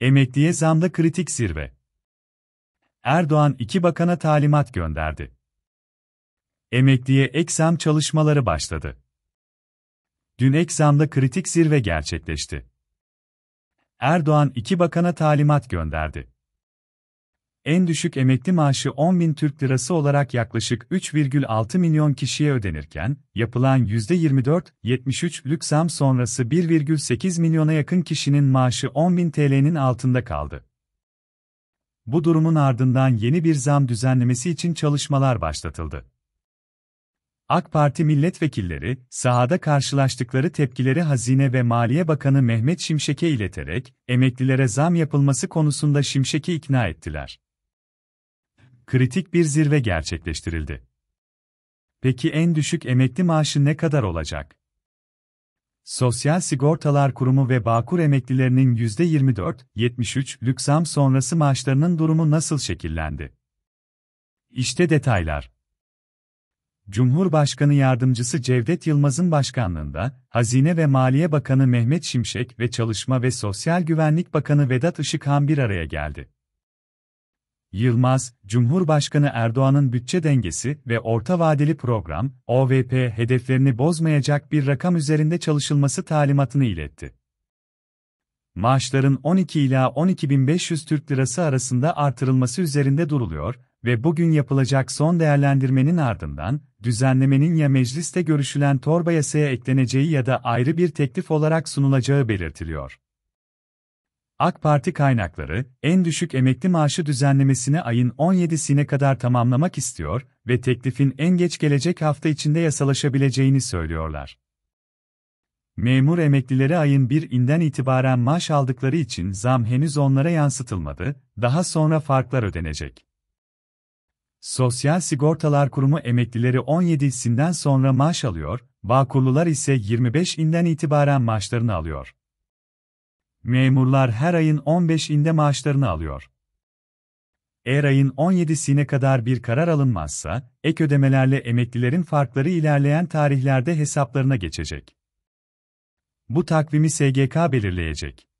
Emekliye zamda kritik zirve. Erdoğan iki bakana talimat gönderdi. Emekliye ek zam çalışmaları başladı. Dün ek zamda kritik zirve gerçekleşti. Erdoğan iki bakana talimat gönderdi en düşük emekli maaşı 10 bin Türk Lirası olarak yaklaşık 3,6 milyon kişiye ödenirken, yapılan 24 73 lüksam sonrası 1,8 milyona yakın kişinin maaşı 10 bin TL'nin altında kaldı. Bu durumun ardından yeni bir zam düzenlemesi için çalışmalar başlatıldı. AK Parti milletvekilleri, sahada karşılaştıkları tepkileri Hazine ve Maliye Bakanı Mehmet Şimşek'e ileterek, emeklilere zam yapılması konusunda Şimşek'i ikna ettiler kritik bir zirve gerçekleştirildi. Peki en düşük emekli maaşı ne kadar olacak? Sosyal Sigortalar Kurumu ve Bağkur emeklilerinin %24-73 lük sonrası maaşlarının durumu nasıl şekillendi? İşte detaylar. Cumhurbaşkanı Yardımcısı Cevdet Yılmaz'ın başkanlığında, Hazine ve Maliye Bakanı Mehmet Şimşek ve Çalışma ve Sosyal Güvenlik Bakanı Vedat Işıkhan bir araya geldi. Yılmaz, Cumhurbaşkanı Erdoğan'ın bütçe dengesi ve orta vadeli program, OVP hedeflerini bozmayacak bir rakam üzerinde çalışılması talimatını iletti. Maaşların 12 ila 12.500 Türk Lirası arasında artırılması üzerinde duruluyor ve bugün yapılacak son değerlendirmenin ardından, düzenlemenin ya mecliste görüşülen torba yasaya ekleneceği ya da ayrı bir teklif olarak sunulacağı belirtiliyor. AK Parti kaynakları, en düşük emekli maaşı düzenlemesini ayın 17'sine kadar tamamlamak istiyor ve teklifin en geç gelecek hafta içinde yasalaşabileceğini söylüyorlar. Memur emeklileri ayın 1'inden itibaren maaş aldıkları için zam henüz onlara yansıtılmadı, daha sonra farklar ödenecek. Sosyal Sigortalar Kurumu emeklileri 17'sinden sonra maaş alıyor, Bağkurlular ise 25'inden itibaren maaşlarını alıyor. Memurlar her ayın 15'inde maaşlarını alıyor. Eğer ayın 17'sine kadar bir karar alınmazsa, ek ödemelerle emeklilerin farkları ilerleyen tarihlerde hesaplarına geçecek. Bu takvimi SGK belirleyecek.